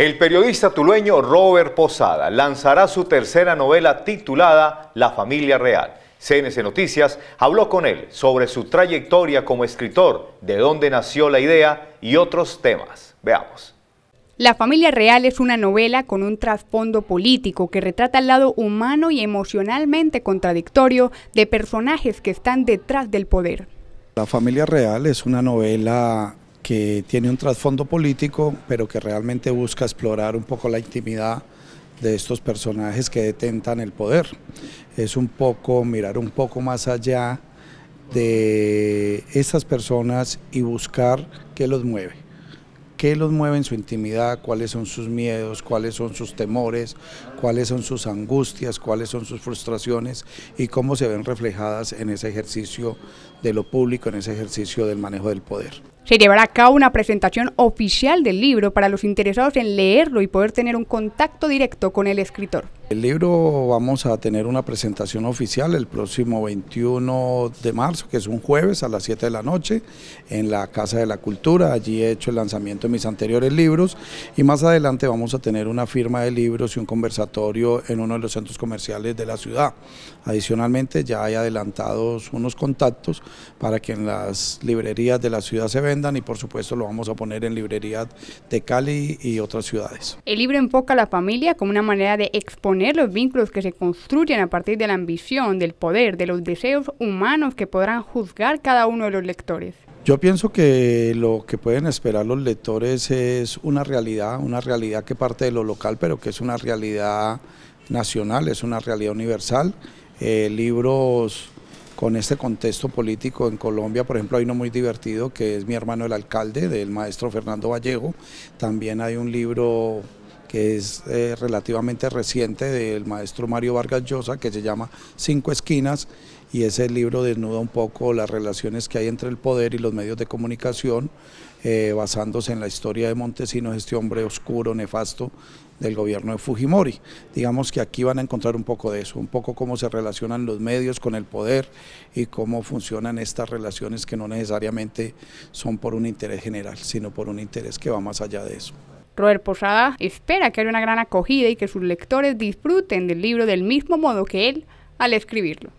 El periodista tulueño Robert Posada lanzará su tercera novela titulada La familia real. CNC Noticias habló con él sobre su trayectoria como escritor, de dónde nació la idea y otros temas. Veamos. La familia real es una novela con un trasfondo político que retrata el lado humano y emocionalmente contradictorio de personajes que están detrás del poder. La familia real es una novela que tiene un trasfondo político, pero que realmente busca explorar un poco la intimidad de estos personajes que detentan el poder. Es un poco mirar un poco más allá de estas personas y buscar qué los mueve. ¿Qué los mueve en su intimidad? ¿Cuáles son sus miedos? ¿Cuáles son sus temores? ¿Cuáles son sus angustias? ¿Cuáles son sus frustraciones? ¿Y cómo se ven reflejadas en ese ejercicio de lo público, en ese ejercicio del manejo del poder? Se llevará a cabo una presentación oficial del libro para los interesados en leerlo y poder tener un contacto directo con el escritor. El libro vamos a tener una presentación oficial el próximo 21 de marzo, que es un jueves a las 7 de la noche, en la Casa de la Cultura. Allí he hecho el lanzamiento de mis anteriores libros y más adelante vamos a tener una firma de libros y un conversatorio en uno de los centros comerciales de la ciudad. Adicionalmente ya hay adelantados unos contactos para que en las librerías de la ciudad se vendan y por supuesto lo vamos a poner en librerías de Cali y otras ciudades. El libro enfoca a la familia como una manera de exponer los vínculos que se construyen a partir de la ambición, del poder, de los deseos humanos que podrán juzgar cada uno de los lectores. Yo pienso que lo que pueden esperar los lectores es una realidad, una realidad que parte de lo local, pero que es una realidad nacional, es una realidad universal. Eh, libros con este contexto político en Colombia. Por ejemplo, hay uno muy divertido que es mi hermano el alcalde, del maestro Fernando Vallejo. También hay un libro que es eh, relativamente reciente del maestro Mario Vargas Llosa, que se llama Cinco Esquinas, y ese libro desnuda un poco las relaciones que hay entre el poder y los medios de comunicación, eh, basándose en la historia de Montesinos, este hombre oscuro, nefasto del gobierno de Fujimori. Digamos que aquí van a encontrar un poco de eso, un poco cómo se relacionan los medios con el poder y cómo funcionan estas relaciones que no necesariamente son por un interés general, sino por un interés que va más allá de eso. Robert Posada espera que haya una gran acogida y que sus lectores disfruten del libro del mismo modo que él al escribirlo.